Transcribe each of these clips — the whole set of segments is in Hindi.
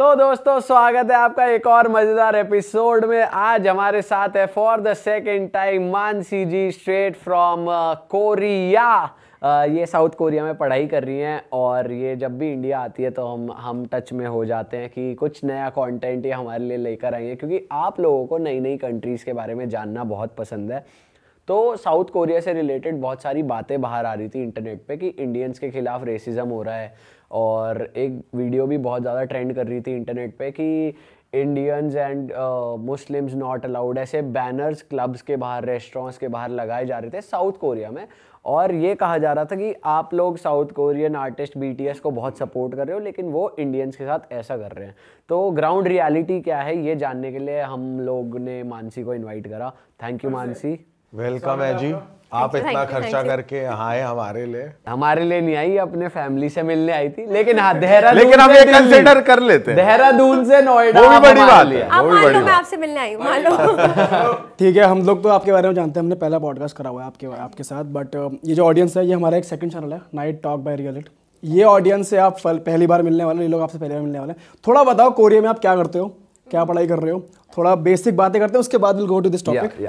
तो दोस्तों स्वागत है आपका एक और मज़ेदार एपिसोड में आज हमारे साथ है for the second time Mansi ji straight from Korea ये साउथ कोरिया में पढ़ाई कर रही हैं और ये जब भी इंडिया आती है तो हम हम टच में हो जाते हैं कि कुछ नया कंटेंट ये हमारे लिए लेकर आई है क्योंकि आप लोगों को नई नई कंट्रीज़ के बारे में जानना बहुत पसंद है तो साउथ कोरिया से रिलेटेड बहुत सारी बातें बाहर आ रही थी इंटरनेट पे कि इंडियंस के खिलाफ रेसिज्म हो रहा है और एक वीडियो भी बहुत ज़्यादा ट्रेंड कर रही थी इंटरनेट पे कि Indians and Muslims not allowed ऐसे बैनर्स क्लब्स के बाहर रेस्टोरेंट्स के बाहर लगाए जा रहे थे साउथ कोरिया में और ये कहा जा रहा था कि आप लोग साउथ कोरियन आर्टिस्ट बीटीएस को बहुत सपोर्ट कर रहे हो लेकिन वो इंडियंस के साथ ऐसा कर रहे हैं तो ग्राउंड रियलिटी क्या है ये जानने के लिए हम लोग ने मानसी को इनवाइट करा थैंक यू मानसी वेलकम है जी आप इतना खर्चा करके यहाँ आए हमारे लिए हमारे लिए नहीं आई अपने फैमिली से मिलने आई थी लेकिन हाँ देहरादून लेकिन हम ये कंसिडर कर लेते हैं देहरादून से नोएडा वो भी बड़ी बात है वो भी बड़ी बात आपसे मिलने आई मान लो ठीक है हम लोग तो आपके बारे में जानते हैं हमने पहला पॉडकास्ट करा हुआ है आपके आपके साथ बट uh, ये जो ऑडियंस है ये हमारा एक सेकंड चैनल है नाइट टॉक बाय रियल ये ऑडियंस से आप पहली बार मिलने वाले ये लोग आपसे पहली बार मिलने वाले हैं थोड़ा बताओ कोरिया में आप क्या करते हो क्या पढ़ाई कर रहे हो थोड़ा बेसिक बातें करते हैं उसके बाद will go to this topic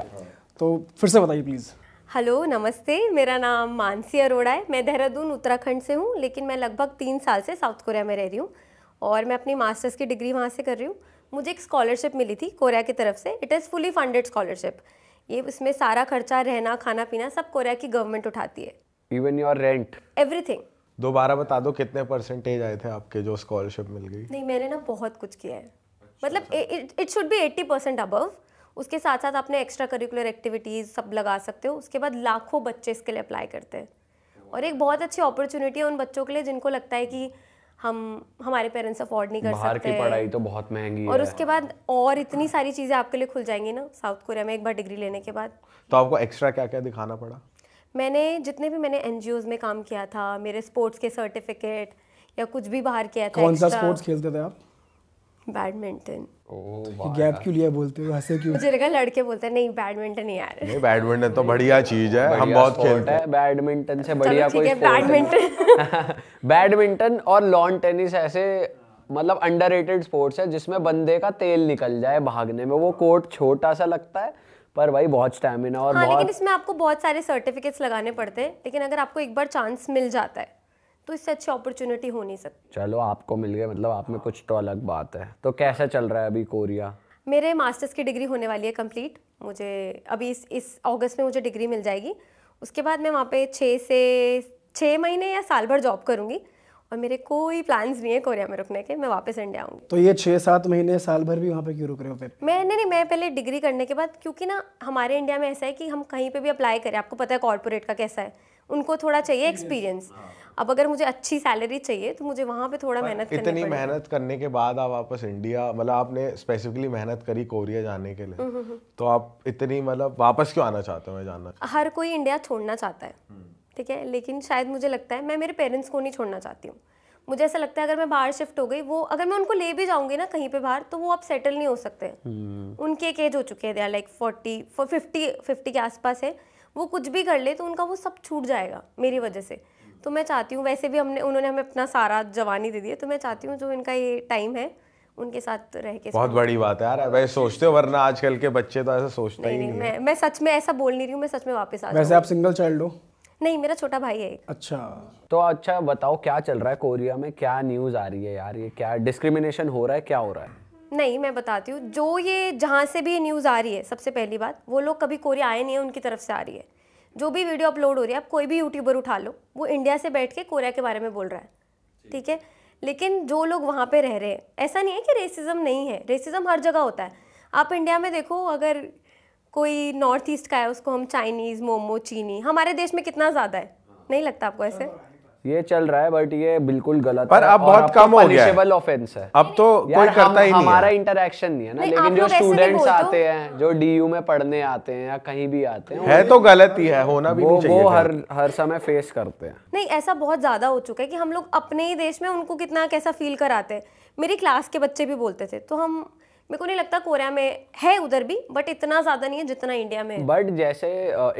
तो फिर से बताइए प्लीज़ हेलो नमस्ते मेरा नाम मानसी अरोड़ा है मैं देहरादून उत्तराखंड से हूँ लेकिन मैं लगभग तीन साल से साउथ कोरिया में रह रही हूँ और मैं अपनी मास्टर्स की डिग्री वहाँ से कर रही हूँ मुझे एक स्कॉलरशिप मिली थी कोरिया की तरफ से it is fully funded scholarship ये इसमें सारा खर्चा रहना खाना पीना सब कोरिया की गवर्नमेंट उठाती है इवन योर रेंट एवरीथिंग दोबारा बता दो कितने परसेंटेज आए थे आपके जो स्कॉलरशिप मिल गई नहीं मैंने ना बहुत कुछ किया है मतलब it should be eighty percent above उसके साथ साथ अपने एक्स्ट्रा करिकुलर एक्टिविटीज़ सब लगा सकते हो उसके बाद लाखों बच्चे इसके लिए अप्लाई करते हैं और एक बहुत अच्छी अपॉर्चुनिटी है उन बच्चों के लिए जिनको लगता है कि हम हमारे पेरेंट्स अफोर्ड नहीं कर बाहर सकते की पढ़ाई तो बहुत महंगी और है। उसके बाद और इतनी सारी चीज़ें आपके लिए खुल जाएंगी ना साउथ कोरिया में एक बार डिग्री लेने के बाद तो आपको एक्स्ट्रा क्या क्या दिखाना पड़ा मैंने जितने भी मैंने एन में काम किया था मेरे स्पोर्ट्स के सर्टिफिकेट या कुछ भी बाहर किया था कौन सा स्पोर्ट्स खेलते थे आप बैडमिंटन oh तो गैप क्यों लिया बोलते हो हंसे क्यों मुझे लगा लड़के बोलते हैं नहीं बैडमिंटन ही यार नहीं बैडमिंटन तो बढ़िया चीज है हम बहुत खेलते हैं बैडमिंटन से बढ़िया कोई बैडमिंटन बैडमिंटन और लॉन टेनिस ऐसे मतलब अंडररेटेड स्पोर्ट्स है जिसमें बंदे का तेल निकल जाए भागने में वो कोर्ट छोटा सा लगता है पर भाई बहुत स्टैमिना और हाँ, बहुत... लेकिन इसमें आपको बहुत सारे सर्टिफिकेट्स लगाने पड़ते हैं लेकिन अगर आपको एक बार चांस मिल जाता है तो इससे अच्छी अपॉर्चुनिटी हो नहीं सकती चलो आपको मिल गया मतलब आप में कुछ तो अलग बात है तो कैसा चल रहा है अभी कोरिया मेरे मास्टर्स की डिग्री होने वाली है कंप्लीट मुझे अभी इस इस अगस्त में मुझे डिग्री मिल जाएगी उसके बाद मैं वहाँ पे छः से छः महीने या साल भर जॉब करूँगी और मेरे कोई प्लान्स नहीं है कोरिया में रुकने के मैं वापस इंडिया आऊँगी तो ये छः सात महीने साल भर भी वहाँ पे क्यों रुक रहे हो फिर मैं नहीं नहीं मैं पहले डिग्री करने के बाद क्योंकि ना हमारे इंडिया में ऐसा है कि हम कहीं पर भी अप्लाई करें आपको पता है कॉर्पोरेट का कैसा है उनको थोड़ा चाहिए एक्सपीरियंस अब अगर मुझे अच्छी सैलरी चाहिए तो मुझे वहाँ पे थोड़ा मेहनत इतनी मेहनत करने के बाद आप वापस इंडिया मतलब आपने स्पेसिफिकली मेहनत करी कोरिया जाने के लिए हम्म, हम्म, हम्म। तो आप इतनी मतलब वापस क्यों आना चाहते हो मैं जानना हर कोई इंडिया छोड़ना चाहता है ठीक है लेकिन शायद मुझे लगता है मैं मेरे पेरेंट्स को नहीं छोड़ना चाहती हूँ मुझे ऐसा लगता है अगर मैं बाहर शिफ्ट हो गई वो अगर मैं उनको ले भी जाऊंगी ना कहीं पे बाहर तो वो अब सेटल नहीं हो सकते hmm. उनके एक एज हो चुके हैं लाइक फोर्टी फिफ्टी फिफ्टी के आसपास है वो कुछ भी कर ले तो उनका वो सब छूट जाएगा मेरी वजह से तो मैं चाहती हूँ वैसे भी हमने उन्होंने हमें अपना सारा जवानी दे दिया तो मैं चाहती हूँ जो इनका ये टाइम है उनके साथ रह के बहुत बड़ी बात है यार वैसे सोचते हो वरना आजकल के बच्चे तो ऐसा सोचते नहीं, ही नहीं, नहीं मैं मैं सच में ऐसा बोल नहीं रही हूँ मैं सच में वापस आ वैसे आप सिंगल चाइल्ड हो नहीं मेरा छोटा भाई है अच्छा तो अच्छा बताओ क्या चल रहा है कोरिया में क्या न्यूज़ आ रही है यार ये क्या डिस्क्रिमिनेशन हो रहा है क्या हो रहा है नहीं मैं बताती हूँ जो ये जहाँ से भी न्यूज़ आ रही है सबसे पहली बात वो लोग कभी कोरिया आए नहीं है उनकी तरफ से आ रही है जो भी वीडियो अपलोड हो रही है आप कोई भी यूट्यूबर उठा लो वो इंडिया से बैठ के कोरिया के बारे में बोल रहा है ठीक है लेकिन जो लोग वहाँ पे रह रहे हैं ऐसा नहीं है कि रेसिज्म नहीं है रेसिज्म हर जगह होता है आप इंडिया में देखो अगर कोई नॉर्थ ईस्ट का है उसको हम चाइनीज़ मोमो चीनी हमारे देश में कितना ज़्यादा है हाँ। नहीं लगता आपको ऐसे हाँ। ये चल रहा है बट ये बिल्कुल गलत पर अब बहुत कम हो गया है ऑफेंस है अब तो कोई करता हम, ही नहीं हमारा इंटरेक्शन नहीं है ना लेकिन जो स्टूडेंट्स आते हैं जो डीयू में पढ़ने आते हैं या कहीं भी आते हैं है तो गलत ही है होना भी वो, नहीं वो हर हर समय फेस करते हैं नहीं ऐसा बहुत ज्यादा हो चुका है कि हम लोग अपने ही देश में उनको कितना कैसा फील कराते हैं मेरी क्लास के बच्चे भी बोलते थे तो हम मेरे को नहीं लगता कोरिया में है उधर भी बट इतना ज़्यादा नहीं है जितना इंडिया में बट जैसे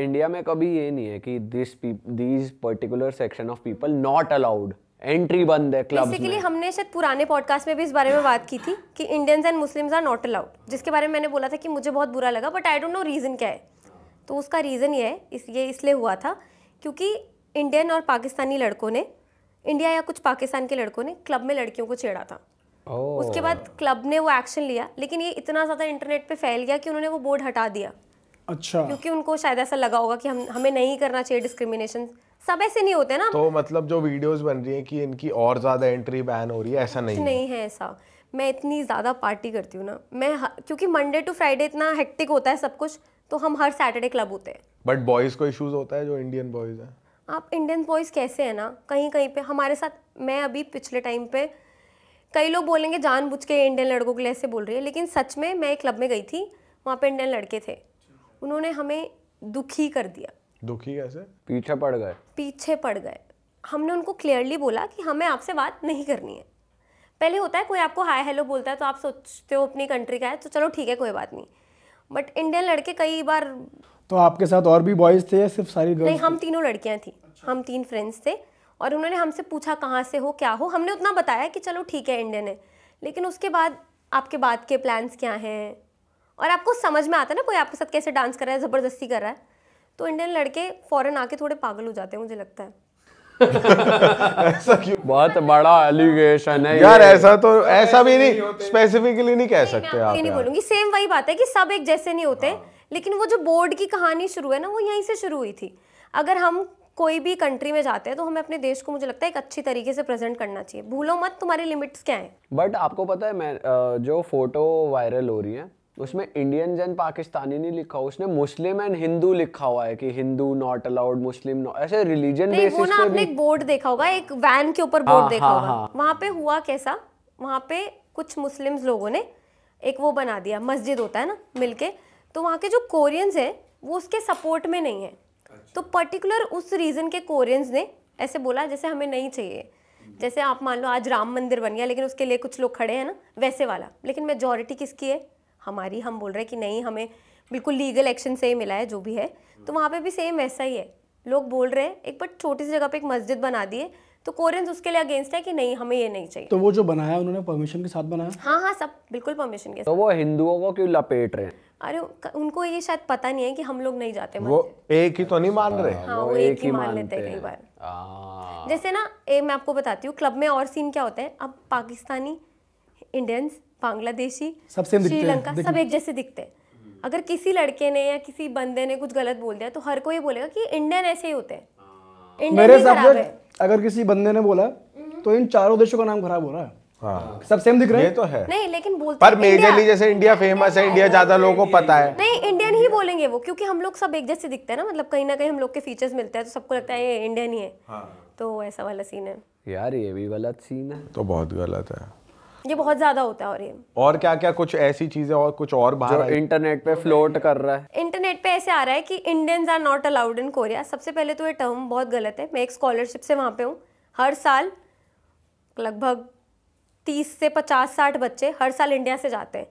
इंडिया में कभी ये नहीं है कि this this particular section of people not allowed entry बंद है क्लब बेसिकली हमने शायद पुराने पॉडकास्ट में भी इस बारे में बात की थी कि Indians and Muslims are not allowed जिसके बारे में मैंने बोला था कि मुझे बहुत बुरा लगा but I don't know reason क्या है तो उसका रीज़न ये है इस ये इसलिए हुआ था क्योंकि इंडियन और पाकिस्तानी लड़कों ने इंडिया या कुछ पाकिस्तान के लड़कों ने क्लब में लड़कियों को छेड़ा था उसके oh. बाद क्लब ने वो एक्शन लिया लेकिन ये इतना ज़्यादा इंटरनेट पे फैल गया कि उन्होंने वो बोर्ड हटा दिया अच्छा क्योंकि उनको शायद ऐसा लगा होगा कि हम हमें नहीं करना चाहिए डिस्क्रिमिनेशन सब ऐसे नहीं होते ना तो मतलब जो वीडियोस बन रही हैं कि इनकी और ज़्यादा एंट्री बैन हो रही है ऐसा नहीं नहीं है ऐसा मैं इतनी ज़्यादा पार्टी करती हूँ ना मैं क्योंकि मंडे टू फ्राइडे इतना हेक्टिक होता है सब कुछ तो हम हर सैटरडे क्लब होते हैं बट बॉयज़ को इश्यूज होता है जो इंडियन बॉयज़ हैं आप इंडियन बॉयज़ कैसे हैं ना कहीं कहीं पे हमारे साथ मैं अभी पिछले टाइम पे कई लोग बोलेंगे जानबूझ के इंडियन लड़कों के लिए ऐसे बोल रही है लेकिन सच में मैं एक क्लब में गई थी वहाँ पे इंडियन लड़के थे उन्होंने हमें दुखी कर दिया दुखी कैसे पीछे पड़ गए पीछे पड़ गए हमने उनको क्लियरली बोला कि हमें आपसे बात नहीं करनी है पहले होता है कोई आपको हाय हेलो बोलता है तो आप सोचते हो अपनी कंट्री का है तो चलो ठीक है कोई बात नहीं बट इंडियन लड़के कई बार तो आपके साथ और भी बॉयज थे या सिर्फ सारी गर्ल्स नहीं हम तीनों लड़कियां थी अच्छा। हम तीन फ्रेंड्स थे और उन्होंने हमसे पूछा कहाँ से हो क्या हो हमने उतना बताया कि चलो ठीक है इंडियन है लेकिन उसके बाद आपके बाद के प्लान्स क्या हैं और आपको समझ में आता है ना कोई आपके साथ कैसे डांस कर रहा है ज़बरदस्ती कर रहा है तो इंडियन लड़के फ़ौरन आके थोड़े पागल हो जाते हैं मुझे लगता है ऐसा क्यों बहुत बड़ा एलिगेशन है यार ऐसा तो ऐसा भी नहीं, स्पेसिफिकली नहीं कह सकते आप नहीं बोलूंगी सेम वही बात है कि सब एक जैसे नहीं होते हाँ। लेकिन वो जो बोर्ड की कहानी शुरू है ना वो यहीं से शुरू हुई थी अगर हम कोई भी कंट्री में जाते हैं तो हमें अपने देश को मुझे लगता है एक अच्छी तरीके से प्रेजेंट करना चाहिए भूलो मत तुम्हारी लिमिट्स क्या हैं बट आपको पता है मैं जो फोटो वायरल हो रही है उसमें इंडियन जन पाकिस्तानी नहीं लिखा उसने मुस्लिम एंड हिंदू लिखा हुआ है कि हिंदू नॉट अलाउड मुस्लिम ऐसे रिलीजन बेसिस वो ना आपने एक बोर्ड देखा होगा एक वैन के ऊपर बोर्ड हाँ, देखा हाँ, होगा हाँ। वहाँ पे हुआ कैसा वहाँ पे कुछ मुस्लिम लोगों ने एक वो बना दिया मस्जिद होता है ना मिलके तो वहाँ के जो कोरियंस हैं वो उसके सपोर्ट में नहीं है तो पर्टिकुलर उस रीज़न के कोरियंस ने ऐसे बोला जैसे हमें नहीं चाहिए जैसे आप मान लो आज राम मंदिर बन गया लेकिन उसके लिए कुछ लोग खड़े हैं ना वैसे वाला लेकिन मेजोरिटी किसकी है हमारी हम बोल रहे हैं कि नहीं हमें बिल्कुल लीगल एक्शन से ही मिला है जो भी है तो वहाँ पे भी सेम वैसा ही है लोग बोल रहे हैं एक बार छोटी सी जगह पे एक मस्जिद बना दी है तो कोरियंस उसके लिए अगेंस्ट है कि नहीं हमें ये नहीं चाहिए तो वो जो बनाया उन्होंने परमिशन के साथ बनाया हाँ हाँ सब बिल्कुल परमिशन के साथ तो वो हिंदुओं को क्यों लपेट रहे हैं अरे उनको ये शायद पता नहीं है कि हम लोग नहीं जाते वो एक ही तो नहीं मान रहे हाँ वो, वो एक, एक ही मान लेते हैं कई बार हाँ। जैसे ना ए, मैं आपको बताती हूँ क्लब में और सीन क्या होते हैं अब पाकिस्तानी इंडियंस बांग्लादेशी श्रीलंका सब एक जैसे दिखते हैं अगर किसी लड़के ने या किसी बंदे ने कुछ गलत बोल दिया तो हर कोई बोलेगा कि इंडियन ऐसे ही होते हैं मेरे हिसाब से अगर किसी बंदे ने बोला तो इन चारों देशों का नाम खराब हो रहा है हाँ। सब सेम दिख रहे हैं तो है नहीं लेकिन बोलते पर मेजरली जैसे इंडिया फेमस है इंडिया ज्यादा लोगों को पता है नहीं इंडियन ही बोलेंगे वो क्योंकि हम लोग सब एक जैसे दिखते हैं ना मतलब कहीं ना कहीं हम लोग के फीचर्स मिलते हैं तो सबको लगता है ये इंडियन ही है हाँ। तो ऐसा वाला सीन है यार ये भी गलत सीन है तो बहुत गलत है ये बहुत ज्यादा होता है और ये और क्या क्या कुछ ऐसी चीजें और कुछ और बाहर इंटरनेट पे फ्लोट कर रहा है इंटरनेट पे ऐसे आ रहा है कि Indians are not allowed in Korea सबसे पहले तो ये टर्म बहुत गलत है मैं एक स्कॉलरशिप से वहाँ पे हूँ हर साल लगभग तीस से पचास साठ बच्चे हर साल इंडिया से जाते हैं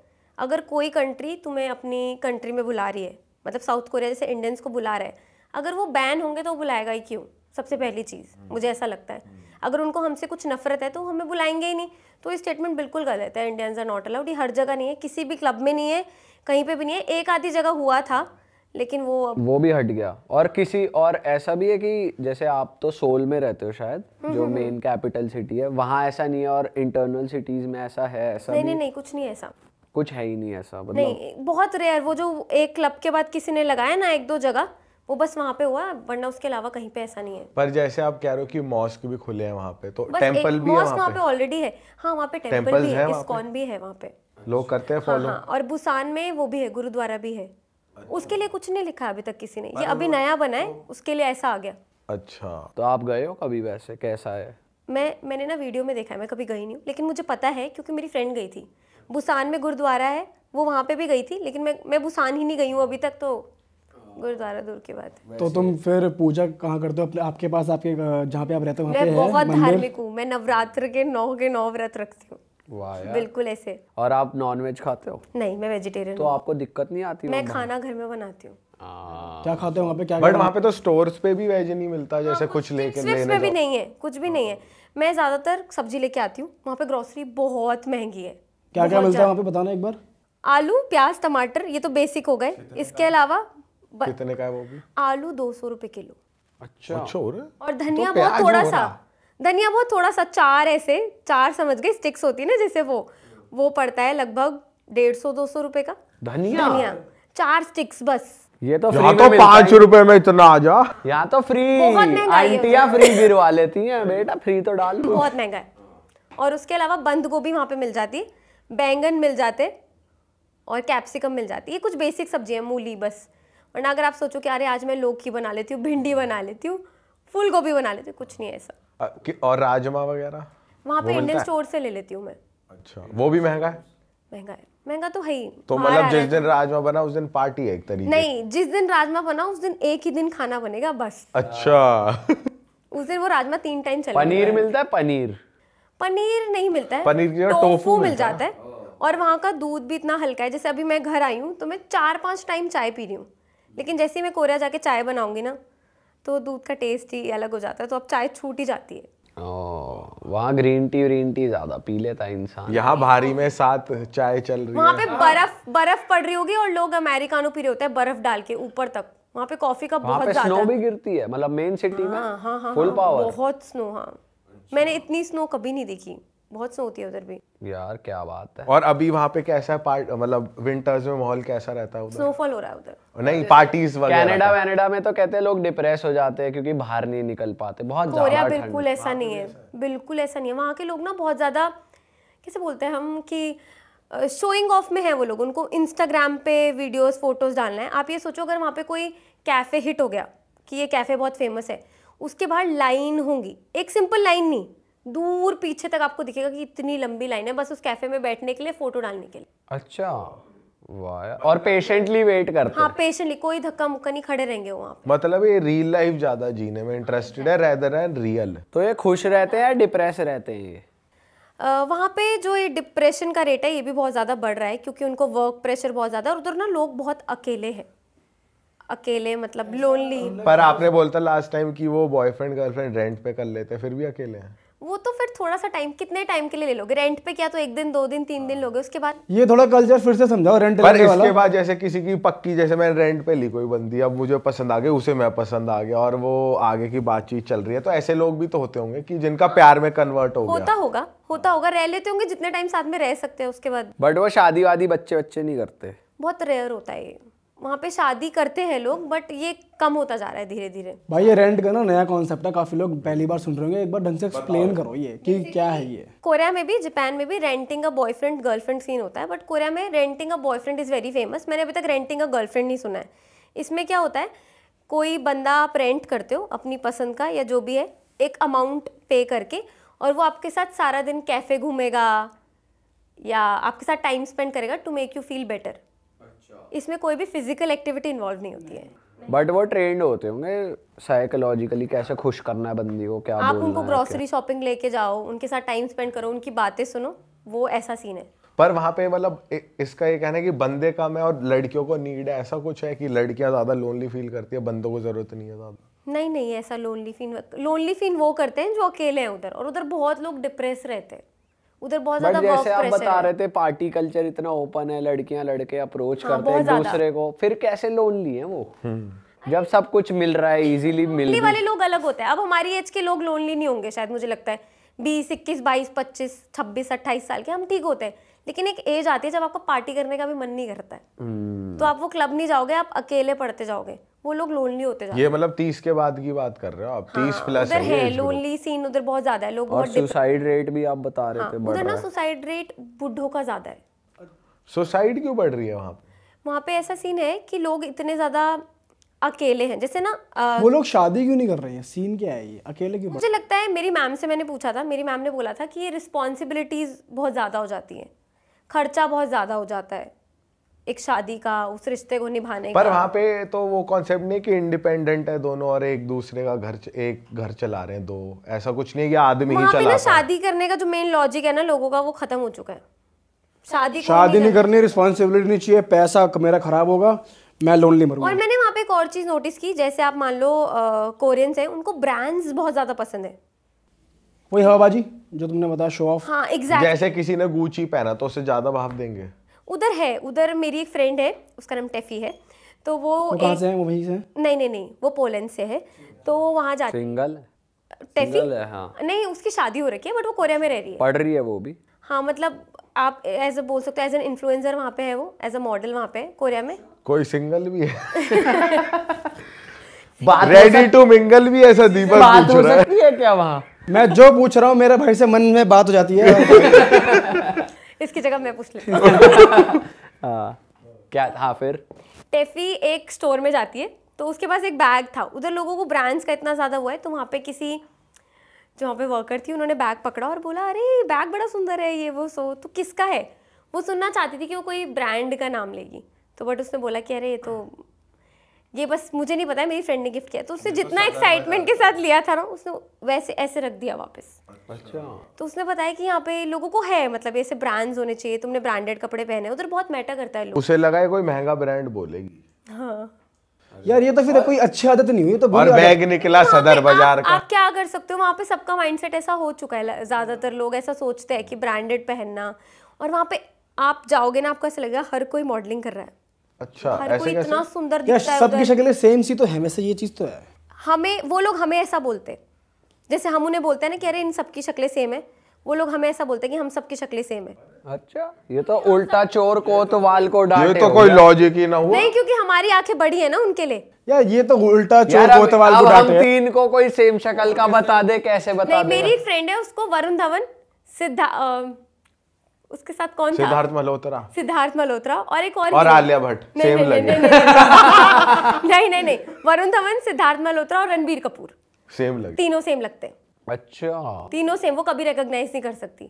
अगर कोई कंट्री तुम्हें अपनी कंट्री में बुला रही है मतलब साउथ कोरिया जैसे इंडियंस को बुला रहे हैं अगर वो बैन होंगे तो वो बुलाएगा ही क्यों सबसे पहली चीज़ मुझे ऐसा लगता है अगर उनको हमसे कुछ नफरत है तो हमें बुलाएंगे ही नहीं तो ये स्टेटमेंट बिल्कुल गलत है इंडियंस आर नॉट अलाउड ये हर जगह नहीं है किसी भी क्लब में नहीं है कहीं पे भी नहीं है एक आधी जगह हुआ था लेकिन वो अब... वो भी हट गया और किसी और ऐसा भी है कि जैसे आप तो सोल में रहते हो शायद हम्म, जो मेन कैपिटल सिटी है वहाँ ऐसा नहीं है और इंटरनल सिटीज में ऐसा है ऐसा नहीं नहीं नहीं नहीं कुछ नहीं ऐसा कुछ है ही नहीं ऐसा मतलब नहीं बहुत रेयर वो जो एक क्लब के बाद किसी ने लगाया ना एक दो जगह वो बस वहाँ पे हुआ वरना उसके अलावा कहीं पे ऐसा नहीं है पर जैसे आप कह रहे हो कि मॉस्क भी खुले हैं वहाँ पे तो टेंपल भी मॉस्क वहाँ पे ऑलरेडी है हाँ वहाँ पे टेंपल भी है इस्कॉन भी है वहाँ पे लोग करते हैं फॉलो हाँ, हाँ, और बुसान में वो भी है गुरुद्वारा भी है अच्छा। उसके लिए कुछ नहीं लिखा अभी तक किसी ने ये अभी नया बना है उसके लिए ऐसा आ गया अच्छा तो आप गए हो कभी वैसे कैसा है मैं मैंने ना वीडियो में देखा है मैं कभी गई नहीं हूँ लेकिन मुझे पता है क्योंकि मेरी फ्रेंड गई थी बुसान में गुरुद्वारा है वो वहाँ पे भी गई थी लेकिन मैं मैं बुसान ही नहीं गई हूँ अभी तक तो गुरुद्वारा दूर की बात है तो तुम फिर पूजा कहाँ करते हो अपने आपके पास आपके जहाँ पे आप रहते हो मैं बहुत धार्मिक हूँ मैं नवरात्र के नौ के नौ व्रत रखती हूँ बिल्कुल ऐसे और आप वेज खाते हो नहीं मैं वेजिटेरियन तो आपको दिक्कत नहीं आती मैं खाना घर में बनाती हूँ क्या खाते हो वहाँ पे क्या बट वहाँ पे तो स्टोर्स पे भी वेज नहीं मिलता हाँ, जैसे कुछ लेके लेने भी नहीं है कुछ भी नहीं है हाँ। मैं ज्यादातर सब्जी लेके आती हूँ वहाँ पे ग्रोसरी बहुत महंगी है क्या क्या मिलता है वहाँ पे बताना एक बार आलू प्याज टमाटर ये तो बेसिक हो गए इसके अलावा कितने का है वो भी आलू दो सौ रुपए किलो अच्छा अच्छा हो और और धनिया तो बहुत थोड़ा सा धनिया बहुत थोड़ा सा चार ऐसे चार समझ गए स्टिक्स होती है ना जैसे वो वो पड़ता है लगभग डेढ़ सौ दो सौ रुपए का धनिया धनिया चार स्टिक्स बस ये तो फ्री तो पांच रुपए में इतना आ जा यहाँ तो फ्री आंटिया फ्री गिरवा लेती हैं बेटा फ्री तो डाल बहुत महंगा है और उसके अलावा बंद गोभी वहाँ पे मिल जाती बैंगन मिल जाते और कैप्सिकम मिल जाती ये कुछ बेसिक सब्जियां मूली बस वरना अगर आप सोचो कि अरे आज मैं लौकी बना लेती हूँ भिंडी बना लेती हूँ फूल गोभी बना लेती हूँ कुछ नहीं ऐसा और राजमा वगैरह वहाँ पे इंडियन स्टोर से ले लेती हूँ मैं अच्छा वो भी महंगा है महंगा है महंगा तो है ही तो मतलब जिस दिन तो। राजमा बना उस दिन पार्टी है एक तरीके नहीं जिस दिन राजमा बना उस दिन एक ही दिन खाना बनेगा बस अच्छा उस दिन वो राजमा तीन टाइम चलेगा पनीर मिलता है पनीर पनीर नहीं मिलता है पनीर की टोफू मिल जाता है और वहाँ का दूध भी इतना हल्का है जैसे अभी मैं घर आई हूँ तो मैं चार पाँच टाइम चाय पी रही हूँ लेकिन जैसे ही मैं कोरिया जाके चाय बनाऊंगी ना तो दूध का टेस्ट ही अलग हो जाता है तो अब चाय छूट ही जाती है वहाँ ग्रीन टी ग्रीन टी ज्यादा पी लेता है इंसान यहाँ भारी में साथ चाय चल रही वहाँ पे हाँ। बर्फ बर्फ पड़ रही होगी और लोग अमेरिकानो पी रहे होते हैं बर्फ डाल के ऊपर तक वहाँ पे कॉफी का बहुत ज्यादा स्नो भी गिरती है मतलब मेन सिटी में फुल हाँ, पावर हाँ, बहुत स्नो हाँ मैंने इतनी स्नो कभी नहीं देखी बहुत स्नो होती है उधर भी यार क्या बात है और अभी वहाँ पे कैसा है पार्ट मतलब विंटर्स में माहौल कैसा रहता है उधर स्नोफॉल हो रहा है उधर नहीं पार्टीज वगैरह कनाडा वनाडा में तो कहते हैं लोग डिप्रेस हो जाते हैं क्योंकि बाहर नहीं निकल पाते बहुत कोरिया बिल्कुल ऐसा नहीं तो है बिल्कुल ऐसा नहीं है वहाँ के लोग ना बहुत ज़्यादा कैसे बोलते हैं हम कि शोइंग ऑफ में है वो लोग उनको इंस्टाग्राम पे वीडियोस फोटोज डालना है आप ये सोचो अगर वहाँ पे कोई कैफ़े हिट हो गया कि ये कैफ़े बहुत फेमस है उसके बाहर लाइन होंगी एक सिंपल लाइन नहीं दूर पीछे तक आपको दिखेगा कि इतनी लंबी लाइन है बस उस कैफे में बैठने के लिए फोटो डालने के लिए अच्छा और पेशेंटली वेट करते हाँ पेशेंटली कोई धक्का मुक्का नहीं खड़े रहेंगे वहाँ मतलब ये रियल लाइफ ज्यादा जीने में इंटरेस्टेड है रेदर एंड रियल तो ये खुश रहते हैं या डिप्रेस रहते हैं ये Uh, वहाँ पे जो ये डिप्रेशन का रेट है ये भी बहुत ज़्यादा बढ़ रहा है क्योंकि उनको वर्क प्रेशर बहुत ज़्यादा है और उधर ना लोग बहुत अकेले हैं अकेले मतलब लोनली पर आपने बोलता लास्ट टाइम कि वो बॉयफ्रेंड गर्लफ्रेंड रेंट पे कर लेते फिर भी अकेले हैं वो तो फिर थोड़ा सा टाइम कितने टाइम के लिए ले लोगे रेंट पे क्या तो एक दिन दो दिन तीन दिन हाँ। लोगे उसके बाद ये थोड़ा कल्चर फिर से समझाओ रेंट पर इसके बाद जैसे किसी की पक्की जैसे मैंने रेंट पे ली कोई बंदी अब मुझे पसंद आ गई उसे मैं पसंद आ गया और वो आगे की बातचीत चल रही है तो ऐसे लोग भी तो होते होंगे की जिनका प्यार में कन्वर्ट हो होता होगा होता होगा रह लेते होंगे जितने टाइम साथ में रह सकते हैं उसके बाद बट वो शादी वादी बच्चे बच्चे नहीं करते बहुत रेयर होता है वहाँ पे शादी करते हैं लोग बट ये कम होता जा रहा है धीरे धीरे भाई ये रेंट का ना नया कॉन्सेप्ट है काफी लोग पहली बार सुन रहे होंगे एक बार ढंग से एक्सप्लेन करो ये कि क्या है ये कोरिया में भी जापान में भी renting a boyfriend girlfriend scene होता है बट कोरिया में renting a boyfriend is very famous मैंने अभी तक रेंटिंग अ गर्लफ्रेंड नहीं सुना है इसमें क्या होता है कोई बंदा आप रेंट करते हो अपनी पसंद का या जो भी है एक अमाउंट पे करके और वो आपके साथ सारा दिन कैफ़े घूमेगा या आपके साथ टाइम स्पेंड करेगा to make you feel better इसमें कोई भी फिजिकल एक्टिविटी इन्वॉल्व नहीं होती है बट वो ट्रेंड होते होंगे साइकोलॉजिकली कैसे खुश करना है बंदी को क्या आप उनको ग्रोसरी शॉपिंग लेके जाओ उनके साथ टाइम स्पेंड करो उनकी बातें सुनो वो ऐसा सीन है पर वहाँ पे मतलब इसका ये कहना है कि बंदे कम है और लड़कियों को नीड है ऐसा कुछ है कि लड़कियाँ ज़्यादा लोनली फील करती है बंदों को ज़रूरत नहीं है ज़्यादा नहीं नहीं ऐसा लोनली फील लोनली फील वो करते हैं जो अकेले हैं उधर और उधर बहुत लोग डिप्रेस रहते हैं उधर बहुत ज्यादा जैसे आप बता रहे थे पार्टी कल्चर इतना ओपन है लड़कियां लड़के अप्रोच हाँ, करते हैं दूसरे को फिर कैसे लोनली है वो हम्म। जब सब कुछ मिल रहा है इजीली मिल वाले लोग अलग होते हैं अब हमारी एज के लोग लोनली नहीं होंगे शायद मुझे लगता है बीस इक्कीस बाईस पच्चीस छब्बीस अट्ठाईस साल के हम ठीक होते हैं लेकिन एक एज आती है जब आपको पार्टी करने का भी मन नहीं करता है हम्म। तो आप वो क्लब नहीं जाओगे आप अकेले पढ़ते जाओगे वो लोग लोनली होते जाते ये मतलब तीस के बाद की बात कर रहे हो आप हाँ, तीस प्लस उधर है लोनली सीन उधर बहुत ज्यादा है लोग और सुसाइड रेट भी आप बता रहे हाँ, थे उधर ना सुसाइड रेट बुढ़ों का ज्यादा है सुसाइड क्यों बढ़ रही है वहाँ पे वहाँ पे ऐसा सीन है कि लोग इतने ज्यादा अकेले हैं जैसे ना आ, वो लोग शादी क्यों नहीं कर रहे हैं सीन क्या है ये अकेले क्यों मुझे लगता है मेरी मैम से मैंने पूछा था मेरी मैम ने बोला था कि ये रिस्पॉन्सिबिलिटीज़ बहुत ज़्यादा हो जाती है खर्चा बहुत ज़्यादा हो जाता है एक शादी का उस रिश्ते को निभाने पर वहाँ पे तो वो कॉन्सेप्ट नहीं कि इंडिपेंडेंट है दोनों और एक दूसरे का घर एक घर चला रहे हैं दो ऐसा कुछ नहीं कि आदमी ही चला शादी करने का जो मेन लॉजिक है ना लोगों का वो खत्म हो चुका है शादी शादी नहीं करनी रिस्पॉन्सिबिलिटी नहीं चाहिए पैसा मेरा खराब होगा मैं लोनली मरूंगा और मैंने वहाँ पे एक और चीज़ नोटिस की जैसे आप मान लो कोरियंस है उनको ब्रांड्स बहुत ज़्यादा पसंद है वही हवाबाजी जो तुमने बताया शो ऑफ हाँ एग्जैक्ट जैसे किसी ने गुची पहना तो उससे ज़्यादा भाव देंगे उधर है उधर मेरी एक फ्रेंड है उसका नाम टेफी है तो वो, वो से है वहीं से नहीं नहीं नहीं वो पोलैंड से है तो वो वहाँ जाती सिंगल टेफी सिंगल है हाँ। नहीं उसकी शादी हो रखी है बट वो कोरिया में रह रही है पढ़ रही है वो भी हाँ मतलब आप एज अ बोल सकते हो एज एन इन्फ्लुएंसर वहाँ पे है वो एज अ मॉडल वहाँ पे कोरिया में कोई सिंगल भी है रेडी टू मिंगल भी ऐसा दीपक बात हो सकती है क्या वहाँ मैं जो पूछ रहा हूँ मेरे भाई से मन में बात हो जाती है इसकी जगह मैं पूछ लेती हूँ हाँ। हाँ। क्या हाँ फिर टेफी एक स्टोर में जाती है तो उसके पास एक बैग था उधर लोगों को ब्रांड्स का इतना ज़्यादा हुआ है तो वहाँ पे किसी जो वहाँ पे वर्कर थी उन्होंने बैग पकड़ा और बोला अरे बैग बड़ा सुंदर है ये वो सो तो किसका है वो सुनना चाहती थी कि वो कोई ब्रांड का नाम लेगी तो बट उसने बोला कि अरे ये तो ये बस मुझे नहीं पता है मेरी फ्रेंड ने गिफ्ट किया तो उसने तो जितना एक्साइटमेंट के साथ लिया था ना उसने वैसे ऐसे रख दिया वापस अच्छा तो उसने बताया कि यहाँ पे लोगों को है मतलब ऐसे ब्रांड्स होने चाहिए तुमने ब्रांडेड कपड़े पहने उधर बहुत मैटर करता है लोग उसे लगा है कोई महंगा ब्रांड बोलेगी हाँ यार ये तो फिर कोई अच्छी आदत नहीं हुई तो और बैग निकला सदर बाजार का आप क्या कर सकते हो वहाँ पे सबका माइंडसेट ऐसा हो चुका है ज्यादातर लोग ऐसा सोचते हैं कि ब्रांडेड पहनना और वहाँ पे आप जाओगे ना आपको ऐसा लगेगा हर कोई मॉडलिंग कर रहा है अच्छा हर कोई इतना सुंदर दिखता है सबकी शक्लें सेम सी तो है वैसे ये चीज़ तो है हमें वो लोग हमें ऐसा बोलते जैसे हम उन्हें बोलते हैं ना कि अरे इन सबकी शक्लें सेम है वो लोग हमें ऐसा बोलते हैं कि हम सबकी शक्लें सेम है अच्छा ये तो उल्टा चोर को तो वाल को डाल ये तो कोई लॉजिक ही ना हुआ नहीं क्योंकि हमारी आंखें बड़ी है ना उनके लिए यार ये तो उल्टा चोर को तो वाल को डाल हम तीन को कोई सेम शक्ल का बता दे कैसे बता दे मेरी फ्रेंड है उसको वरुण धवन सिद्धा उसके साथ कौन सिद्धार्थ मल्होत्रा सिद्धार्थ मल्होत्रा और एक और और आलिया भट्ट नहीं नहीं नहीं नहीं नहीं नहीं, नहीं, नहीं, नहीं, वरुण धवन सिद्धार्थ मल्होत्रा और रणबीर कपूर सेम लगते तीनों सेम लगते हैं अच्छा तीनों सेम वो कभी रिकॉग्नाइज नहीं कर सकती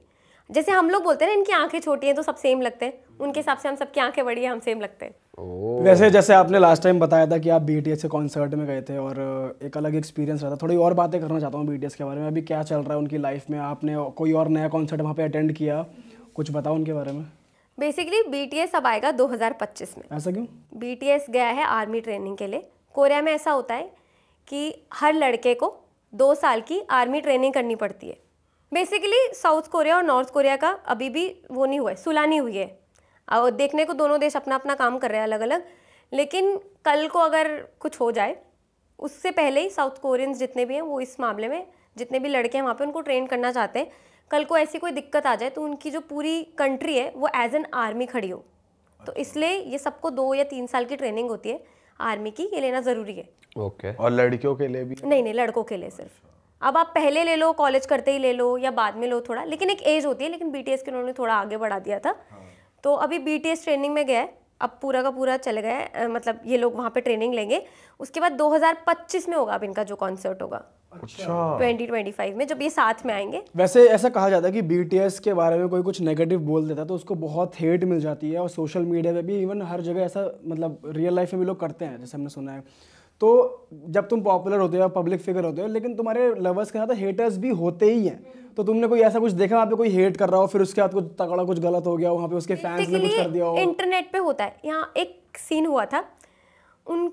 जैसे हम लोग बोलते हैं ना इनकी आंखें छोटी हैं तो सब सेम लगते हैं उनके हिसाब से हम सबकी आंखें बड़ी हैं हम सेम लगते हैं वैसे जैसे आपने लास्ट टाइम बताया था कि आप बी के कॉन्सर्ट में गए थे और एक अलग एक्सपीरियंस रहा था थोड़ी और बातें करना चाहता हूँ बी के बारे में अभी क्या चल रहा है उनकी लाइफ में आपने कोई और नया कॉन्सर्ट वहाँ पे अटेंड किया कुछ बताओ उनके बारे में बेसिकली बीटीएस अब आएगा 2025 में ऐसा क्यों बीटीएस गया है आर्मी ट्रेनिंग के लिए कोरिया में ऐसा होता है कि हर लड़के को दो साल की आर्मी ट्रेनिंग करनी पड़ती है बेसिकली साउथ कोरिया और नॉर्थ कोरिया का अभी भी वो नहीं हुआ है सुलह नहीं हुई है और देखने को दोनों देश अपना अपना काम कर रहे हैं अलग अलग लेकिन कल को अगर कुछ हो जाए उससे पहले ही साउथ कोरियंस जितने भी हैं वो इस मामले में जितने भी लड़के हैं वहाँ पे उनको ट्रेन करना चाहते हैं कल को ऐसी कोई दिक्कत आ जाए तो उनकी जो पूरी कंट्री है वो एज एन आर्मी खड़ी हो तो अच्छा। इसलिए ये सबको दो या तीन साल की ट्रेनिंग होती है आर्मी की ये लेना ज़रूरी है ओके okay. और लड़कियों के लिए भी नहीं नहीं लड़कों के लिए सिर्फ अब आप पहले ले लो कॉलेज करते ही ले लो या बाद में लो थोड़ा लेकिन एक एज होती है लेकिन बी के उन्होंने थोड़ा आगे बढ़ा दिया था हाँ। तो अभी बी ट्रेनिंग में गया अब पूरा का पूरा चले गए मतलब ये लोग वहाँ पे ट्रेनिंग लेंगे उसके बाद 2025 में होगा अब इनका जो कॉन्सर्ट होगा अच्छा 2025 अच्छा। में जब ये साथ में आएंगे वैसे ऐसा कहा जाता है कि BTS के बारे में कोई कुछ नेगेटिव बोल देता है तो उसको बहुत हेट मिल जाती है और सोशल मीडिया पे भी इवन हर जगह ऐसा मतलब रियल लाइफ में भी लोग करते हैं जैसे हमने सुना है तो जब तुम पॉपुलर होते हो पब्लिक फिगर होते हो लेकिन तुम्हारे लवर्स के साथ हेटर्स भी होते ही हैं तो तुमने कोई ऐसा कुछ देखा वहाँ पे कोई हेट कर रहा हो फिर उसके बाद कुछ तगड़ा कुछ गलत हो गया वहाँ पे उसके फैंस ने कुछ कर दिया हो इंटरनेट पे होता है यहाँ एक सीन हुआ था उन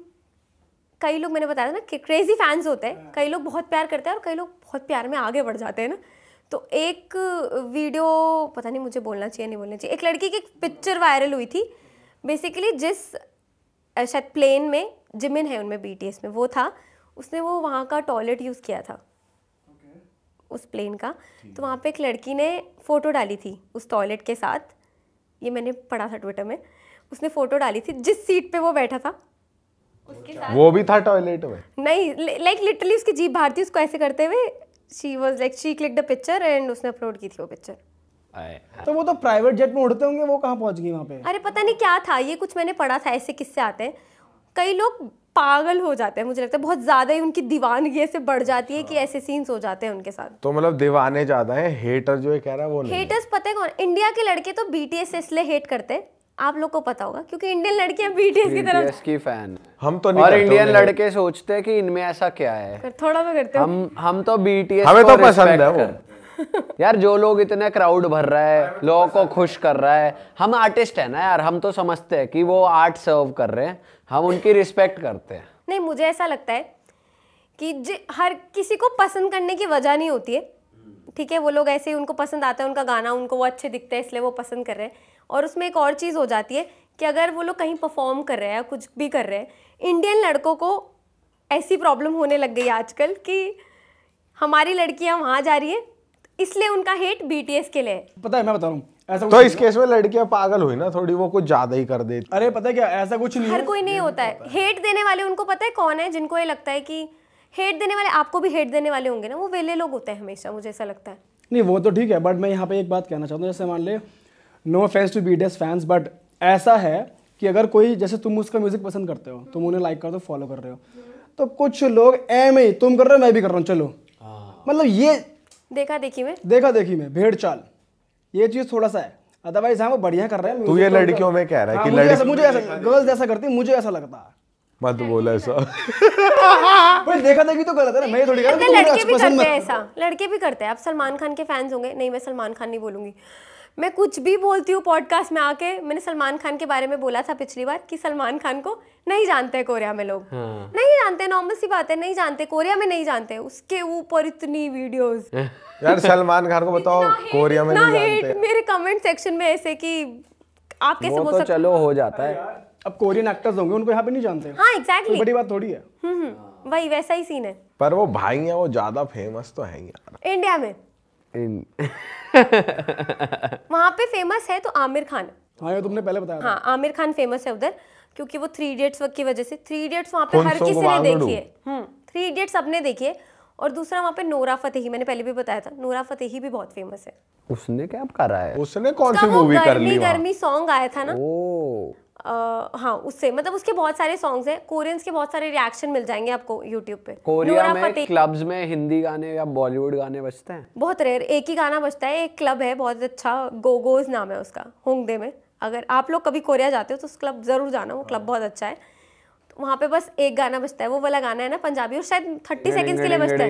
कई लोग मैंने बताया था ना क्रेजी फैंस होते हैं हाँ। कई लोग बहुत प्यार करते हैं और कई लोग बहुत प्यार में आगे बढ़ जाते हैं ना तो एक वीडियो पता नहीं मुझे बोलना चाहिए नहीं बोलना चाहिए एक लड़की की एक पिक्चर वायरल हुई थी बेसिकली जिस शायद प्लेन में जिमिन है उनमें बीटीएस में वो था उसने वो वहाँ का टॉयलेट यूज़ किया था okay. उस प्लेन का तो वहाँ पे एक लड़की ने फ़ोटो डाली थी उस टॉयलेट के साथ ये मैंने पढ़ा था ट्विटर में उसने फ़ोटो डाली थी जिस सीट पे वो बैठा था वो भी था टॉयलेट में नहीं लाइक लिटरली उसकी जीप भारती उसको ऐसे करते हुए she was like she click the picture and उसने अपलोड की थी वो पिक्चर तो वो तो प्राइवेट जेट में उड़ते होंगे वो कहाँ पहुंच गई वहाँ पे अरे पता नहीं क्या था ये कुछ मैंने पढ़ा था ऐसे किससे आते हैं कई लोग पागल हो जाते हैं मुझे लगता है बहुत ज़्यादा ही उनकी दीवानगी ऐसे बढ़ जाती है कि हाँ। ऐसे सीन्स हो जाते हैं उनके साथ तो मतलब दीवाने ज़्यादा हैं हेटर जो है कह रहा है वो हेटर्स पता है कौन इंडिया के लड़के तो बीटीएस इसलिए हेट करते हैं आप लोग को पता होगा क्योंकि इंडियन लड़कियां बीटीएस की तरफ की फैन हम तो नहीं और इंडियन लड़के सोचते हैं कि इनमें ऐसा क्या है थोड़ा सा तो करते हम हम तो बीटीएस हमें तो पसंद है वो यार जो लोग इतने क्राउड भर रहा है लोगों को खुश कर रहा है हम आर्टिस्ट है ना यार हम तो समझते हैं कि वो आर्ट सर्व कर रहे हैं हम उनकी रिस्पेक्ट करते हैं नहीं मुझे ऐसा लगता है कि हर किसी को पसंद करने की वजह नहीं होती है ठीक है वो लोग ऐसे ही उनको पसंद आता है उनका गाना उनको वो अच्छे दिखते हैं इसलिए वो पसंद कर रहे हैं और उसमें एक और चीज़ हो जाती है कि अगर वो लोग कहीं परफॉर्म कर रहे हैं या कुछ भी कर रहे हैं इंडियन लड़कों को ऐसी प्रॉब्लम होने लग गई आजकल कि हमारी लड़कियां वहां जा रही है इसलिए उनका हेट बीटीएस के लिए पता है मैं बता रहा हूँ ऐसा तो इस केस में लड़कियां पागल हुई ना थोड़ी वो कुछ ज्यादा ही कर दे अरे पता है क्या ऐसा कुछ नहीं हर कोई नहीं होता है हेट देने वाले उनको पता है कौन है जिनको ये लगता है कि हेट देने वाले आपको भी हेट देने वाले होंगे ना वो वेले लोग होते हैं हमेशा मुझे ऐसा लगता है नहीं वो तो ठीक है बट मैं यहाँ पे एक बात कहना चाहता हूँ जैसे मान ले नो फेस टू बी डी फैंस बट ऐसा है कि अगर कोई जैसे तुम उसका म्यूज़िक पसंद करते हो तुम उन्हें लाइक कर दो फॉलो कर रहे हो तो कुछ लोग एम ही तुम कर रहे हो मैं भी कर रहा हूँ चलो हाँ। मतलब ये देखा देखी में देखा देखी में भेड़ चाल ये चीज़ थोड़ा सा है अदरवाइज हाँ वो बढ़िया कर रहे हैं तू ये तो लड़कियों में कह रहा है हाँ, कि लड़की मुझे ऐसा गर्ल्स ऐसा करती मुझे ऐसा लगता है मत बोला ऐसा भाई देखा देखी तो गलत है ना मैं थोड़ी कह रहा हूं लड़के भी करते हैं ऐसा लड़के भी करते हैं आप सलमान खान के फैंस होंगे नहीं मैं सलमान खान नहीं बोलूंगी मैं कुछ भी बोलती हूँ पॉडकास्ट में आके मैंने सलमान खान के बारे में बोला था पिछली बार कि सलमान खान को नहीं जानते कोरिया में लोग हाँ। नहीं जानते नॉर्मल सी बात है नहीं जानते कोरिया में नहीं जानते उसके ऊपर इतनी वीडियोस यार सलमान खान को बताओ कोरिया में नहीं जानते मेरे कमेंट सेक्शन में ऐसे कि आप कैसे बोल तो सकते चलो हो जाता है अब कोरियन एक्टर्स होंगे उनको यहाँ पे नहीं जानते हाँ एग्जैक्टली बड़ी बात थोड़ी है हम्म, हम्म, वही वैसा ही सीन है पर वो भाई है वो ज्यादा फेमस तो है यार इंडिया में इन वहाँ पे फेमस है तो आमिर खान हाँ ये तुमने पहले बताया हाँ आमिर खान फेमस है उधर क्योंकि वो थ्री इडियट्स की वजह से थ्री इडियट्स वहाँ पे हर किसी ने देखी है थ्री इडियट्स सबने देखी है और दूसरा वहाँ पे नोरा फतेही मैंने पहले भी बताया था नोरा फतेही भी बहुत फेमस है उसने क्या करा है उसने कौन सी मूवी कर ली गर्मी सॉन्ग आया था ना Uh, हाँ उससे मतलब उसके बहुत सारे सॉन्ग्स हैं कोरियंस के बहुत सारे रिएक्शन मिल जाएंगे आपको यूट्यूब पे कोरिया में क्लब्स में हिंदी गाने या बॉलीवुड गाने बजते हैं बहुत रेयर एक ही गाना बजता है एक क्लब है बहुत अच्छा गोगोज नाम है उसका होंगदे में अगर आप लोग कभी कोरिया जाते हो तो उस क्लब जरूर जाना वो क्लब हाँ। बहुत अच्छा है वहाँ पे बस एक गाना बजता है वो वाला गाना है ना पंजाबी और शायद थर्टी सेकंड्स के लिए बजता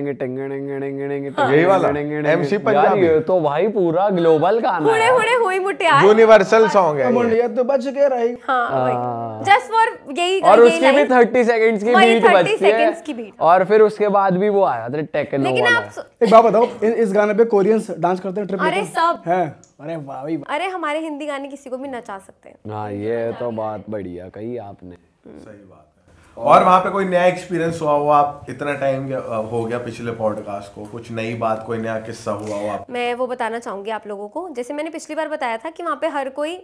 है तो भाई पूरा ग्लोबल गाना हुड़े हुड़े हुई मुटियार यूनिवर्सल सॉन्ग हाँ। है मुंडिया तो बच के रही हाँ जस्ट हाँ। फॉर यही और उसकी भी थर्टी सेकंड्स की बीट बजती है और फिर उसके बाद भी वो आया था टेक्नो लेकिन आप एक बात बताओ इस गाने पे कोरियंस डांस करते हैं ट्रिप अरे सब है अरे वाह अरे हमारे हिंदी गाने किसी को भी नचा सकते हैं हाँ ये तो बात बढ़िया कही आपने सही बात और वहाँ पे कोई नया एक्सपीरियंस हुआ हो आप इतना टाइम हो गया पिछले पॉडकास्ट को कुछ नई बात कोई नया किस्सा हुआ हो आप मैं वो बताना चाहूँगी आप लोगों को जैसे मैंने पिछली बार बताया था कि वहाँ पे हर कोई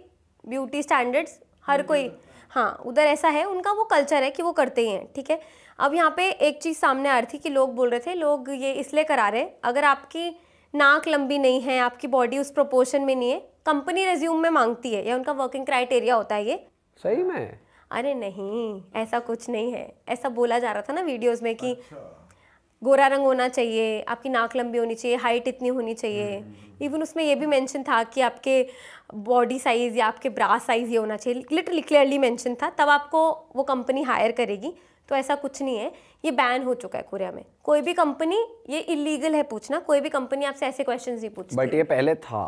ब्यूटी स्टैंडर्ड्स हर कोई हम्म। हाँ उधर ऐसा है उनका वो कल्चर है कि वो करते ही हैं ठीक है अब यहाँ पे एक चीज़ सामने आ रही थी कि लोग बोल रहे थे लोग ये इसलिए करा रहे अगर आपकी नाक लंबी नहीं है आपकी बॉडी उस प्रोपोर्शन में नहीं है कंपनी रेज्यूम में मांगती है या उनका वर्किंग क्राइटेरिया होता है ये सही में अरे नहीं ऐसा कुछ नहीं है ऐसा बोला जा रहा था ना वीडियोस में कि अच्छा। गोरा रंग होना चाहिए आपकी नाक लंबी होनी चाहिए हाइट इतनी होनी चाहिए इवन हम्म, हम्म, हम्म। उसमें यह भी मेंशन था कि आपके बॉडी साइज़ या आपके ब्रास साइज़ ये होना चाहिए लिटरली क्लियरली मेंशन था तब आपको वो कंपनी हायर करेगी तो ऐसा कुछ नहीं है ये बैन हो चुका है कोरिया में कोई भी कंपनी ये इलीगल है पूछना कोई भी कंपनी आपसे ऐसे क्वेश्चन नहीं पूछती बट ये पहले था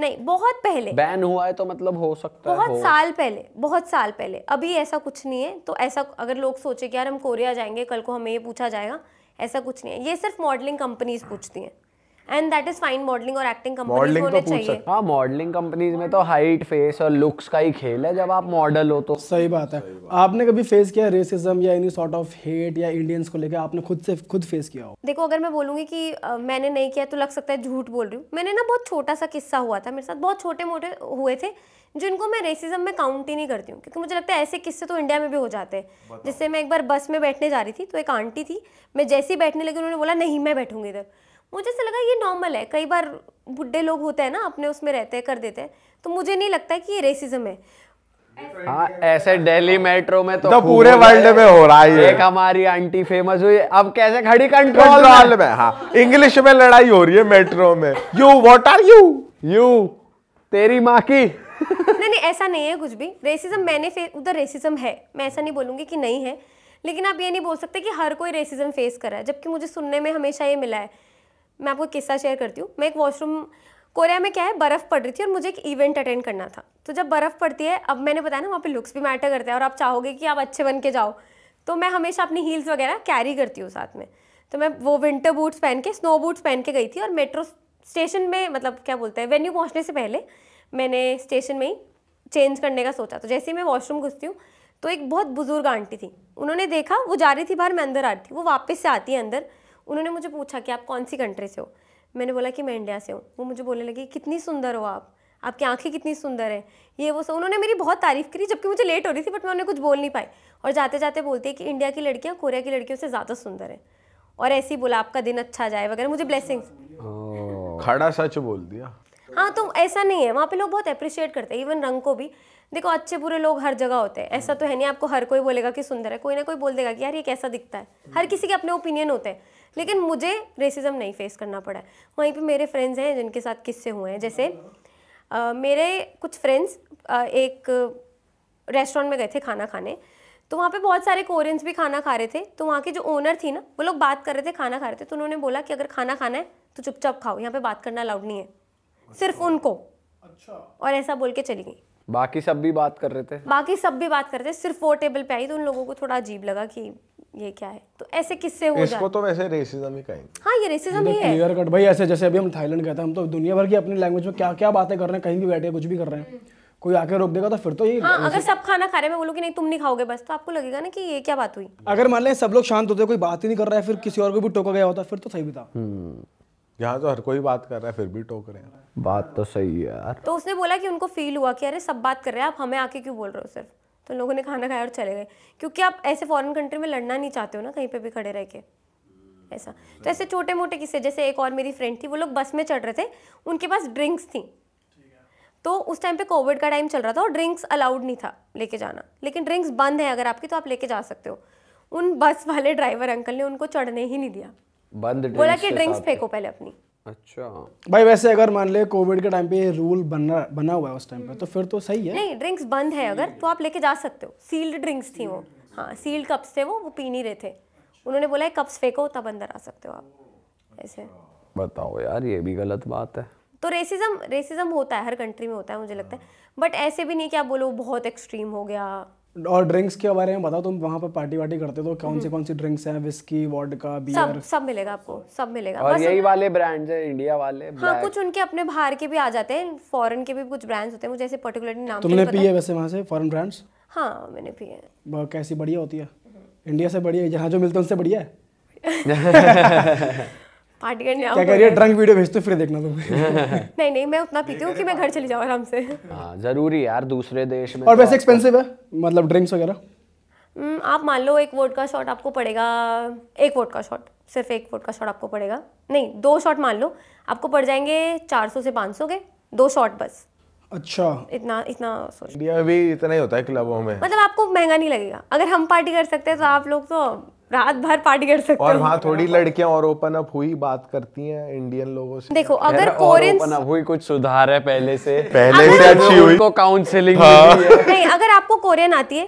नहीं बहुत पहले बैन हुआ है तो मतलब हो सकता बहुत है बहुत साल पहले बहुत साल पहले अभी ऐसा कुछ नहीं है तो ऐसा अगर लोग सोचे कि यार हम कोरिया जाएंगे कल को हमें ये पूछा जाएगा ऐसा कुछ नहीं है ये सिर्फ मॉडलिंग कंपनीज पूछती हैं and that is fine modelling और एक्टिंग मॉडलिंग तो पूछ सकते हाँ मॉडलिंग कंपनीज में तो हाइट फेस और लुक्स का ही खेल है जब आप मॉडल हो तो सही बात है सही बात। आपने कभी फेस किया रेसिज्म या एनी सॉर्ट ऑफ हेट या इंडियंस को लेकर आपने खुद से खुद फेस किया हो देखो अगर मैं बोलूंगी कि मैंने नहीं किया तो लग सकता है झूठ बोल रही हूँ मैंने ना बहुत छोटा सा किस्सा हुआ था मेरे साथ बहुत छोटे मोटे हुए थे जिनको मैं रेसिज्म में काउंट ही नहीं करती हूँ क्योंकि मुझे लगता है ऐसे किस्से तो इंडिया में भी हो जाते हैं जिससे मैं एक बार बस में बैठने जा रही थी तो एक आंटी थी मैं जैसे ही बैठने लगी उन्होंने बोला नहीं मैं बैठूंगी इधर मुझे ऐसा लगा ये नॉर्मल है कई बार बुढ़े लोग होते हैं ना अपने उसमें रहते हैं कर देते हैं तो मुझे नहीं लगता है कि ये रेसिज्म है हाँ ऐसे दिल्ली मेट्रो में तो, तो पूरे वर्ल्ड में हो रहा है एक हमारी आंटी फेमस हुई अब कैसे खड़ी कंट्रोल में, में हाँ इंग्लिश में लड़ाई हो रही है मेट्रो में you what are you you तेरी माँ की नहीं नहीं ऐसा नहीं है कुछ भी रेसिज्म मैंने उधर रेसिज्म है मैं ऐसा नहीं बोलूंगी कि नहीं है लेकिन आप ये नहीं बोल सकते कि हर कोई रेसिज्म फेस कर रहा है जबकि मुझे सुनने में हमेशा ये मिला है मैं आपको किस्सा शेयर करती हूँ मैं एक वॉशरूम कोरिया में क्या है बर्फ़ पड़ रही थी और मुझे एक इवेंट अटेंड करना था तो जब बर्फ़ पड़ती है अब मैंने बताया ना वहाँ पे लुक्स भी मैटर करते हैं और आप चाहोगे कि आप अच्छे बन के जाओ तो मैं हमेशा अपनी हील्स वगैरह कैरी करती हूँ साथ में तो मैं वो विंटर बूट्स पहन के स्नो बूट्स पहन के गई थी और मेट्रो स्टेशन में मतलब क्या बोलते हैं वेन्यू पहुँचने से पहले मैंने स्टेशन में ही चेंज करने का सोचा तो जैसे ही मैं वॉशरूम घुसती हूँ तो एक बहुत बुजुर्ग आंटी थी उन्होंने देखा वो जा रही थी बाहर मैं अंदर आ रही थी वो वापस से आती है अंदर उन्होंने मुझे पूछा कि आप कौन सी कंट्री से हो मैंने बोला कि मैं इंडिया से हूँ वो मुझे बोलने लगी कितनी सुंदर हो आप आपकी आंखें कितनी सुंदर है ये वो सब उन्होंने मेरी बहुत तारीफ़ करी जबकि मुझे लेट हो रही थी बट मैं उन्हें कुछ बोल नहीं पाई और जाते जाते बोलती है कि इंडिया की लड़कियाँ कोरिया की लड़कियों से ज़्यादा सुंदर है और ऐसे ही बोला आपका दिन अच्छा जाए वगैरह मुझे ब्लेसिंग खड़ा सच बोल दिया हाँ तो ऐसा नहीं है वहाँ पे लोग बहुत अप्रिशिएट करते हैं इवन रंग को भी देखो अच्छे बुरे लोग हर जगह होते हैं ऐसा तो है नहीं आपको हर कोई बोलेगा कि सुंदर है कोई ना कोई बोल देगा कि यार ये कैसा दिखता है हर किसी के अपने ओपिनियन होते हैं लेकिन मुझे रेसिज्म नहीं फेस करना पड़ा है वहीं पे मेरे फ्रेंड्स हैं जिनके साथ किस्से हुए हैं जैसे आ, मेरे कुछ फ्रेंड्स एक रेस्टोरेंट में गए थे खाना खाने तो वहाँ पे बहुत सारे कोरियंस भी खाना खा रहे थे तो वहाँ की जो ओनर थी ना वो लोग बात कर रहे थे खाना खा रहे थे तो उन्होंने बोला कि अगर खाना खाना है तो चुपचाप खाओ यहाँ पे बात करना अलाउड नहीं है अच्छा। सिर्फ उनको अच्छा और ऐसा बोल के चली गई बाकी सब भी बात कर रहे थे बाकी सब भी बात कर रहे थे सिर्फ वो टेबल पे आई तो उन लोगों को थोड़ा अजीब लगा कि ये क्या है तो ऐसे किससे हो इसको तो वैसे रेसिज्म ही कहेंगे हाँ ये रेसिज्म ही है क्लियर कट भाई ऐसे जैसे अभी हम थाईलैंड गए थे हम तो दुनिया भर की अपनी लैंग्वेज में क्या क्या बातें कर रहे हैं कहीं भी बैठे कुछ भी कर रहे हैं हम्म। कोई आके रोक देगा तो फिर तो ये हाँ, अगर सब खाना खा रहे हैं मैं बोलूँ कि नहीं तुम नहीं खाओगे बस तो आपको लगेगा ना कि ये क्या बात हुई अगर मान लें सब लोग शांत होते कोई बात ही नहीं कर रहा है फिर किसी और को भी टोका गया होता फिर तो सही भी था हम्म। यहाँ तो हर कोई बात कर रहा है फिर भी टोक रहे हैं बात तो सही है यार तो उसने बोला कि उनको फील हुआ कि अरे सब बात कर रहे हैं आप हमें आके क्यों बोल रहे हो सिर्फ तो लोगों ने खाना खाया और चले गए क्योंकि आप ऐसे फॉरेन कंट्री में लड़ना नहीं चाहते हो ना कहीं पे भी खड़े रह के ऐसा तो ऐसे छोटे मोटे किस्से जैसे एक और मेरी फ्रेंड थी वो लोग बस में चढ़ रहे थे उनके पास ड्रिंक्स थी तो उस टाइम पे कोविड का टाइम चल रहा था और ड्रिंक्स अलाउड नहीं था लेके जाना लेकिन ड्रिंक्स बंद है अगर आपकी तो आप लेके जा सकते हो उन बस वाले ड्राइवर अंकल ने उनको चढ़ने ही नहीं दिया बंद बोला कि ड्रिंक्स फेंको पहले अपनी अच्छा भाई वैसे अगर मान ले कोविड के टाइम पे रूल बना बना हुआ है उस टाइम पे तो फिर तो सही है नहीं ड्रिंक्स बंद है अगर तो आप लेके जा सकते हो सील्ड ड्रिंक्स थी वो हाँ सील्ड कप्स थे वो वो पी नहीं रहे थे उन्होंने बोला है कप्स फेंको तब अंदर आ सकते हो आप ऐसे बताओ यार ये भी गलत बात है तो रेसिज्म रेसिज्म होता है हर कंट्री में होता है मुझे लगता है बट ऐसे भी नहीं कि आप बोलो बहुत एक्सट्रीम हो गया और ड्रिंक्स के बारे में बताओ तुम वहाँ पर पार्टी वार्टी करते हो तो हम्म। कौन सी कौन सी ड्रिंक्स हैं विस्की वॉडका बियर सब, सब मिलेगा आपको सब मिलेगा और यही वाले ब्रांड्स हैं इंडिया वाले हाँ कुछ उनके अपने बाहर के भी आ जाते हैं फॉरेन के भी कुछ ब्रांड्स होते हैं मुझे ऐसे पर्टिकुलरली नाम तुमने तो पिए वैसे वहाँ से फॉरेन ब्रांड्स हाँ मैंने पिए कैसी बढ़िया होती है इंडिया से बढ़िया जहाँ जो मिलते हैं उनसे बढ़िया है पार्टी करने क्या कर रही है ड्रंक वीडियो भेजते फिर देखना तुम नहीं नहीं मैं उतना पीती हूँ कि मैं घर चली जाऊँ आराम से हाँ जरूरी यार दूसरे देश में और तो वैसे एक्सपेंसिव है मतलब ड्रिंक्स वगैरह आप मान लो एक वोट का शॉट आपको पड़ेगा एक वोट का शॉट सिर्फ एक वोट का शॉट आपको पड़ेगा नहीं दो शॉट मान लो आपको पड़ जाएंगे चार सौ से पाँच सौ के दो शॉट बस अच्छा इतना इतना सोच भी इतना ही होता है क्लबों में मतलब आपको महंगा नहीं लगेगा अगर हम पार्टी कर सकते हैं तो आप लोग तो रात भर पार्टी कर सकते और वहाँ थोड़ी लड़कियां और ओपन अप हुई बात करती हैं इंडियन लोगों से देखो अगर कोरियन ओपन अप हुई कुछ सुधार है पहले से पहले से अच्छी हुई को काउंसलिंग हाँ। नहीं अगर आपको कोरियन आती है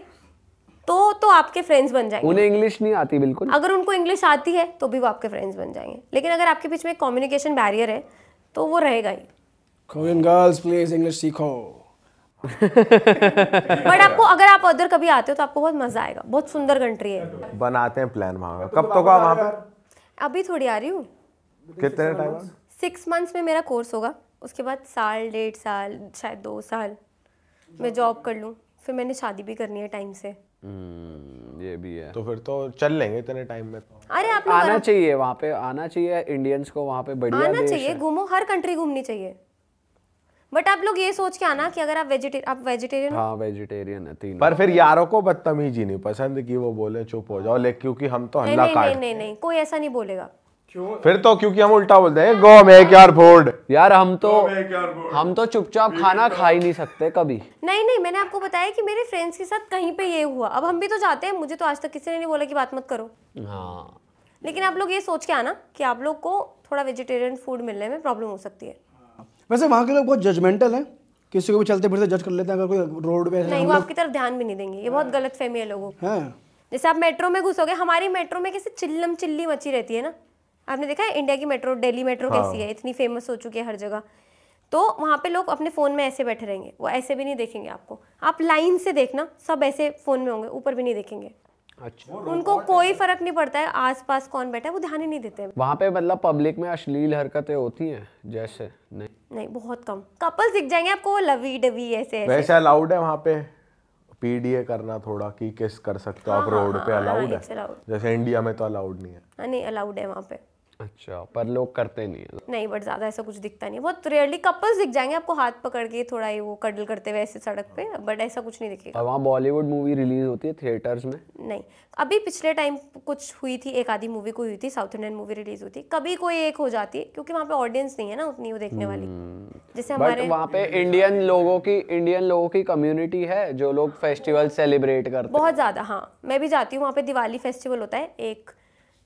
तो तो आपके फ्रेंड्स बन जाएंगे उन्हें इंग्लिश नहीं आती बिल्कुल अगर उनको इंग्लिश आती है तो भी वो आपके फ्रेंड्स बन जाएंगे लेकिन अगर आपके बीच में कम्युनिकेशन बैरियर है तो वो रहेगा ही कोरियन गर्ल्स प्लीज इंग्लिश सीखो बट आपको अगर आप उधर कभी आते हो तो आपको बहुत मजा आएगा बहुत सुंदर कंट्री है बनाते हैं प्लान वहाँ का कब तो का वहाँ पर अभी थोड़ी आ रही हूँ कितने टाइम सिक्स मंथ्स में मेरा कोर्स होगा उसके बाद साल डेढ़ साल शायद दो साल मैं जॉब कर लूँ फिर मैंने शादी भी करनी है टाइम से हम्म, ये भी है तो फिर तो चल लेंगे इतने टाइम में तो अरे आप आना चाहिए वहाँ पे आना चाहिए इंडियंस को वहाँ पे बढ़िया आना चाहिए घूमो हर कंट्री घूमनी चाहिए बट आप लोग ये सोच के आना कि अगर आप वेजिटेरियन आप वेजिटेरियन हाँ वेजिटेरियन है तीन पर फिर यारों को बदतमीजी नहीं पसंद कि वो बोले चुप हो जाओ लेकिन क्योंकि हम तो हल्ला काट नहीं नहीं नहीं कोई ऐसा नहीं बोलेगा क्यों फिर तो क्योंकि हम उल्टा बोलते हैं गो मेक योर फूड यार हम तो हम तो चुपचाप खाना खा ही नहीं सकते कभी नहीं नहीं मैंने आपको बताया कि मेरे फ्रेंड्स के साथ कहीं पे ये हुआ अब हम भी तो जाते हैं मुझे तो आज तक किसी ने नहीं बोला कि बात मत करो हाँ लेकिन आप लोग ये सोच के आना कि आप लोग को थोड़ा वेजिटेरियन फूड मिलने में प्रॉब्लम हो सकती है वैसे वहाँ के लोग बहुत जजमेंटल हैं किसी को भी चलते फिर से जज कर लेते हैं अगर कोई रोड पे नहीं वो आपकी तरफ ध्यान भी नहीं देंगे ये बहुत गलत फहमी है लोगों की हाँ। जैसे आप मेट्रो में घुसोगे हमारी मेट्रो में कैसे चिल्लम चिल्ली मची रहती है ना आपने देखा है इंडिया की मेट्रो दिल्ली मेट्रो हाँ। कैसी है इतनी फेमस हो चुकी है हर जगह तो वहाँ पे लोग अपने फ़ोन में ऐसे बैठे रहेंगे वो ऐसे भी नहीं देखेंगे आपको आप लाइन से देखना सब ऐसे फ़ोन में होंगे ऊपर भी नहीं देखेंगे अच्छा उनको कोई फर्क नहीं पड़ता है आसपास कौन बैठा है वो ध्यान ही नहीं देते वहाँ पे मतलब पब्लिक में अश्लील हरकतें होती हैं जैसे नहीं नहीं बहुत कम कपल दिख जाएंगे आपको लवी डवी ऐसे वैसे अलाउड है वहाँ पे पीडीए करना थोड़ा कि किस कर सकते हो आप रोड हाँ, हाँ, पे अलाउड हाँ, है जैसे इंडिया में तो अलाउड नहीं है नहीं अलाउड है वहाँ पे अच्छा पर लोग करते नहीं है नहीं बट ज़्यादा ऐसा कुछ दिखता नहीं बहुत रेयरली कपल्स दिख जाएंगे आपको हाथ पकड़ के थोड़ा ही वो कडल करते हुए ऐसे सड़क पे बट हाँ। ऐसा कुछ नहीं दिखेगा वहाँ बॉलीवुड मूवी रिलीज होती है थिएटर्स में नहीं अभी पिछले टाइम कुछ हुई थी एक आधी मूवी कोई हुई थी साउथ इंडियन मूवी रिलीज हुई थी कभी कोई एक हो जाती है क्योंकि वहाँ पे ऑडियंस नहीं है ना उतनी वो देखने वाली हम्म, जैसे हमारे वहाँ पे इंडियन लोगों की इंडियन लोगों की कम्युनिटी है जो लोग फेस्टिवल सेलिब्रेट करते बहुत ज़्यादा हाँ मैं भी जाती हूँ वहाँ पे दिवाली फेस्टिवल होता है एक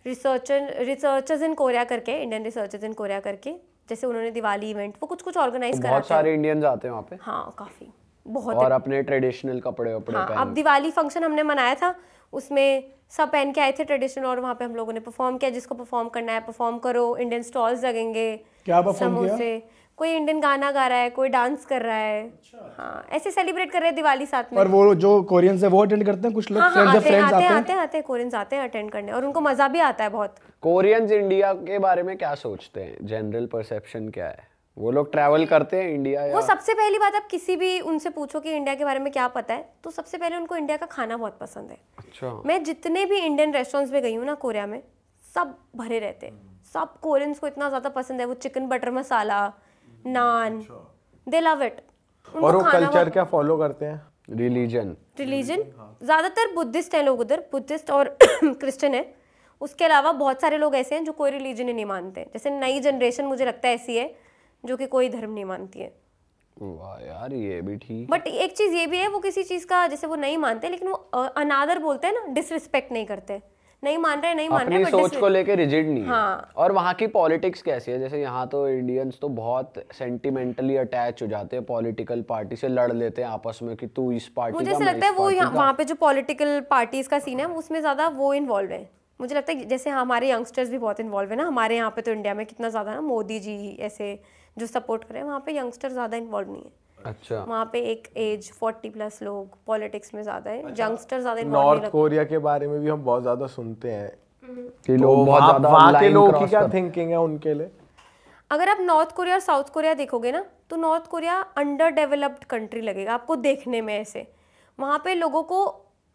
रिसर्चर रिसर्चर्स इन कोरिया करके इंडियन रिसर्चर्स इन कोरिया करके जैसे उन्होंने दिवाली इवेंट वो कुछ कुछ ऑर्गेनाइज करा बहुत सारे इंडियंस आते हैं वहाँ पे हाँ काफ़ी बहुत और अपने ट्रेडिशनल कपड़े वपड़े हाँ अब दिवाली फंक्शन हमने मनाया था उसमें सब पहन के आए थे ट्रेडिशनल और वहाँ पे हम लोगों ने परफॉर्म किया जिसको परफॉर्म करना है परफॉर्म करो इंडियन स्टॉल्स लगेंगे क्या परफॉर्म किया कोई इंडियन गाना गा रहा है कोई डांस कर रहा है अच्छा। हाँ ऐसे सेलिब्रेट कर रहे हैं दिवाली साथ में और वो जो कोरियंस है वो अटेंड करते हैं कुछ लोग हाँ, हाँ, आते, आते, आते हैं आते हैं आते हैं कोरियंस आते हैं अटेंड करने और उनको मजा भी आता है बहुत कोरियंस इंडिया के बारे में क्या सोचते हैं जनरल परसेप्शन क्या है वो लोग ट्रैवल करते हैं इंडिया या... वो सबसे पहली बात आप किसी भी उनसे पूछो कि इंडिया के बारे में क्या पता है तो सबसे पहले उनको इंडिया का खाना बहुत पसंद है अच्छा मैं जितने भी इंडियन रेस्टोरेंट्स में गई हूँ ना कोरिया में सब भरे रहते हैं सब कोरियंस को इतना ज़्यादा पसंद है वो chicken butter masala naan they love it और वो कल्चर क्या फॉलो करते हैं रिलीजन रिलीजन हाँ। ज़्यादातर बुद्धिस्ट हैं लोग उधर बुद्धिस्ट और क्रिश्चियन है उसके अलावा बहुत सारे लोग ऐसे हैं जो कोई रिलीजन ही नहीं मानते जैसे नई जनरेशन मुझे लगता है ऐसी है जो कि कोई धर्म नहीं मानती है वाह यार ये भी ठीक बट एक चीज़ ये भी है वो किसी चीज़ का जैसे वो नहीं मानते लेकिन वो अनादर बोलते हैं ना डिसरिस्पेक्ट नहीं करते नहीं मान रहे नहीं मान रहे सोच को लेके रिजिड नहीं हाँ. और वहाँ की पॉलिटिक्स कैसी है जैसे यहाँ तो इंडियंस तो बहुत सेंटिमेंटली अटैच हो जाते हैं पॉलिटिकल पार्टी से लड़ लेते हैं आपस में कि तू इस पार्टी मुझे का, लगता है वो वहाँ पे जो पॉलिटिकल पार्टीज का सीन है उसमें ज़्यादा वो इन्वॉल्व है मुझे लगता है जैसे हमारे यंगस्टर्स भी बहुत इन्वॉल्व है ना हमारे यहाँ पे तो इंडिया में कितना ज़्यादा ना मोदी जी ऐसे जो सपोर्ट करें वहाँ पे यंगस्टर ज़्यादा इन्वॉल्व नहीं है अच्छा वहाँ पे एक एज 40 प्लस लोग पॉलिटिक्स में ज्यादा है यंगस्टर अच्छा। ज्यादा नॉर्थ कोरिया के बारे में भी हम बहुत ज्यादा सुनते हैं हम्म। कि तो लोग बहुत ज्यादा लोगों की क्या थिंकिंग है उनके लिए अगर आप नॉर्थ कोरिया और साउथ कोरिया देखोगे ना तो North Korea under developed country लगेगा आपको देखने में ऐसे वहाँ पे लोगों को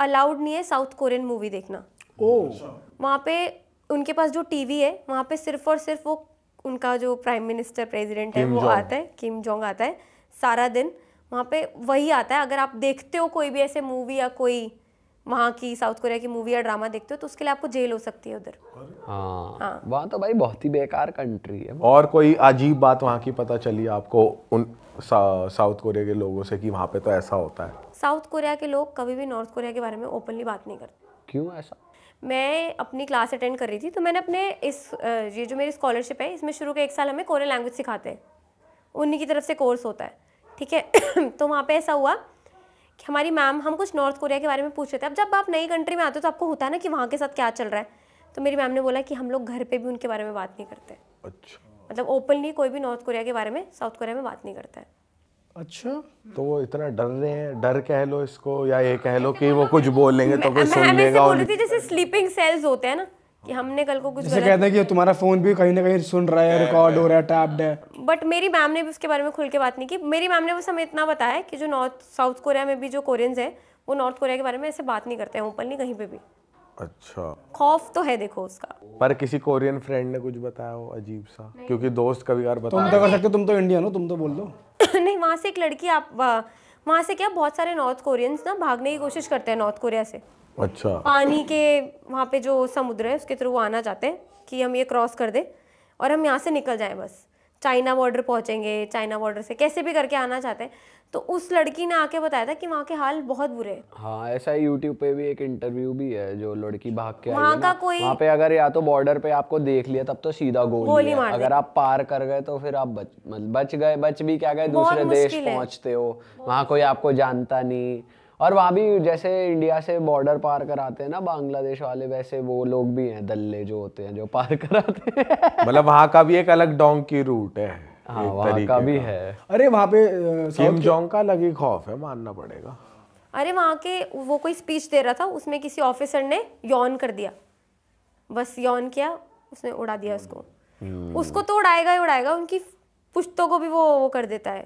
अलाउड नहीं है साउथ कोरियन मूवी देखना वहाँ पे उनके पास जो टीवी है वहाँ पे सिर्फ और सिर्फ वो उनका जो प्राइम मिनिस्टर प्रेसिडेंट है वो आता है किम जोंग आता है सारा दिन वहाँ पे वही आता है अगर आप देखते हो कोई भी ऐसे मूवी या कोई वहाँ की साउथ कोरिया की मूवी या ड्रामा देखते हो तो उसके लिए आपको जेल हो सकती है उधर हाँ, हाँ। वहाँ तो भाई बहुत ही बेकार कंट्री है और कोई अजीब बात वहाँ की पता चली आपको उन साउथ कोरिया के लोगों से कि वहाँ पे तो ऐसा होता है साउथ कोरिया के लोग कभी भी नॉर्थ कोरिया के बारे में ओपनली बात नहीं करते क्यों ऐसा मैं अपनी क्लास अटेंड कर रही थी तो मैंने अपने इस ये जो मेरी स्कॉलरशिप है इसमें शुरू के एक साल हमें कोरियन लैंग्वेज सिखाते हैं उन्हीं की तरफ से कोर्स होता है ठीक है तो वहाँ पे ऐसा हुआ कि हमारी मैम हम कुछ नॉर्थ कोरिया के बारे में पूछ रहे थे अब जब आप नई कंट्री में आते हो तो आपको होता है ना कि वहाँ के साथ क्या चल रहा है तो मेरी मैम ने बोला कि हम लोग घर पर भी उनके बारे में बात नहीं करते अच्छा मतलब ओपनली कोई भी नॉर्थ कोरिया के बारे में साउथ कोरिया में बात नहीं करता है अच्छा तो वो इतना डर रहे हैं डर कह लो इसको या ये कह लो कि वो कुछ बोलेंगे तो कोई सुन लेगा जैसे स्लीपिंग सेल्स होते हैं ना कि हमने कल को कुछ जैसे कहते हैं कि तुम्हारा फोन भी कहीं ना कहीं सुन रहा है रिकॉर्ड हो रहा है टैप्ड है बट मेरी मैम ने भी उसके बारे में खुल के बात नहीं की मेरी मैम ने बस हमें इतना बताया कि जो नॉर्थ साउथ कोरिया में भी जो कोरियंस है वो नॉर्थ कोरिया के बारे में ऐसे बात नहीं करते हैं ओपनली कहीं पे भी अच्छा खौफ तो है देखो उसका पर किसी कोरियन फ्रेंड ने कुछ बताया हो अजीब सा क्योंकि दोस्त कभी यार बता तो तुम तो कर सकते तुम तो इंडियन हो तुम तो बोल दो नहीं वहाँ से एक लड़की आप वहाँ से क्या बहुत सारे नॉर्थ कोरियंस ना भागने की कोशिश करते हैं नॉर्थ कोरिया से अच्छा पानी के वहाँ पे जो समुद्र है उसके थ्रू आना चाहते हैं कि हम ये क्रॉस कर दें और हम यहाँ से निकल जाएं बस चाइना बॉर्डर पहुँचेंगे चाइना बॉर्डर से कैसे भी करके आना चाहते हैं तो उस लड़की ने आके बताया था कि वहाँ के हाल बहुत बुरे हैं हाँ ऐसा ही यूट्यूब पे भी एक इंटरव्यू भी है जो लड़की भाग के वहाँ का कोई वहाँ पे अगर या तो बॉर्डर पे आपको देख लिया तब तो सीधा गोली, गोली मार अगर आप पार कर गए तो फिर आप बच मतलब बच गए बच भी क्या गए दूसरे देश पहुँचते हो वहाँ कोई आपको जानता नहीं और वहाँ भी जैसे इंडिया से बॉर्डर पार कराते हैं ना बांग्लादेश वाले वैसे वो लोग भी हैं दल्ले जो होते हैं जो पार कराते हैं मतलब वहाँ का भी एक अलग डोंग की रूट है हाँ वहाँ का भी है अरे वहाँ पे किम जोंग का अलग ही खौफ है मानना पड़ेगा अरे वहाँ के वो कोई स्पीच दे रहा था उसमें किसी ऑफिसर ने यौन कर दिया बस यौन किया उसने उड़ा दिया उसको hmm। उसको तो उड़ाएगा ही उड़ाएगा उनकी पुश्तों को भी वो वो कर देता है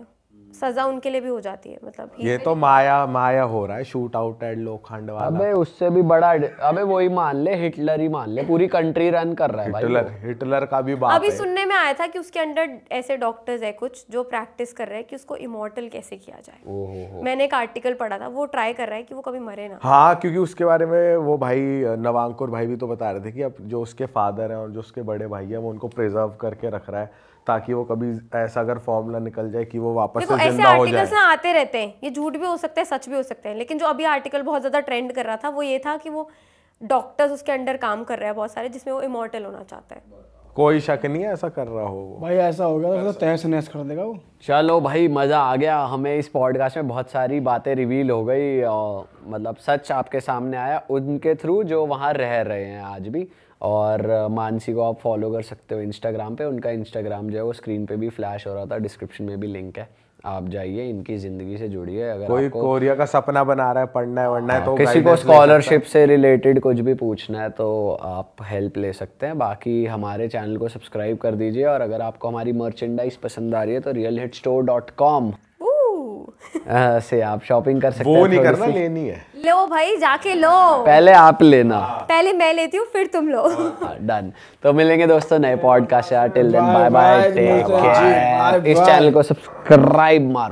सजा उनके लिए भी हो जाती है मतलब ये तो माया माया हो रहा है शूट आउट एंड लोखंड वाला अबे उससे भी बड़ा अबे वही मान ले हिटलर ही मान ले पूरी कंट्री रन कर रहा है हिटलर हिटलर का भी बात अभी सुनने में आया था कि उसके अंडर ऐसे डॉक्टर्स है कुछ जो प्रैक्टिस कर रहे हैं कि उसको इमोर्टल कैसे किया जाए मैंने एक आर्टिकल पढ़ा था वो ट्राई कर रहा है कि वो कभी मरे ना हाँ क्योंकि उसके बारे में वो भाई नवांकुर भाई भी तो बता रहे थे कि अब जो उसके फादर है और जो उसके बड़े भाई है वो उनको प्रिजर्व करके रख रहा है ताकि वो कभी ऐसा अगर फॉर्मूला निकल जाए कि वो वापस से जिंदा हो जाए ना आते रहते हैं ये झूठ भी हो सकता है सच भी हो सकता है लेकिन जो अभी आर्टिकल बहुत ज़्यादा ट्रेंड कर रहा था वो ये था कि वो डॉक्टर्स उसके अंडर काम कर रहे हैं बहुत सारे जिसमें वो इमोर्टल होना चाहता है कोई शक नहीं है ऐसा कर रहा हो भाई ऐसा होगा तो तहस नहस कर देगा वो चलो भाई मज़ा आ गया हमें इस पॉडकास्ट में बहुत सारी बातें रिवील हो गई और मतलब सच आपके सामने आया उनके थ्रू जो वहाँ रह रहे हैं आज भी और मानसी को आप फॉलो कर सकते हो इंस्टाग्राम पे उनका इंस्टाग्राम जो है वो स्क्रीन पे भी फ्लैश हो रहा था डिस्क्रिप्शन में भी लिंक है आप जाइए इनकी जिंदगी से जुड़िए अगर कोई कोरिया का सपना बना रहा है पढ़ना है वढ़ना है हाँ, तो किसी को स्कॉलरशिप से रिलेटेड कुछ भी पूछना है तो आप हेल्प ले सकते हैं बाकी हमारे चैनल को सब्सक्राइब कर दीजिए और अगर आपको हमारी मर्चेंडाइज पसंद आ रही है तो real hit store dot com से आप शॉपिंग कर सकते वो नहीं करना लेनी है लो भाई जाके लो पहले आप लेना पहले मैं लेती हूँ फिर तुम लो डन हाँ, हाँ, तो मिलेंगे दोस्तों नए podcast till then bye bye इस चैनल को सब्सक्राइब मारो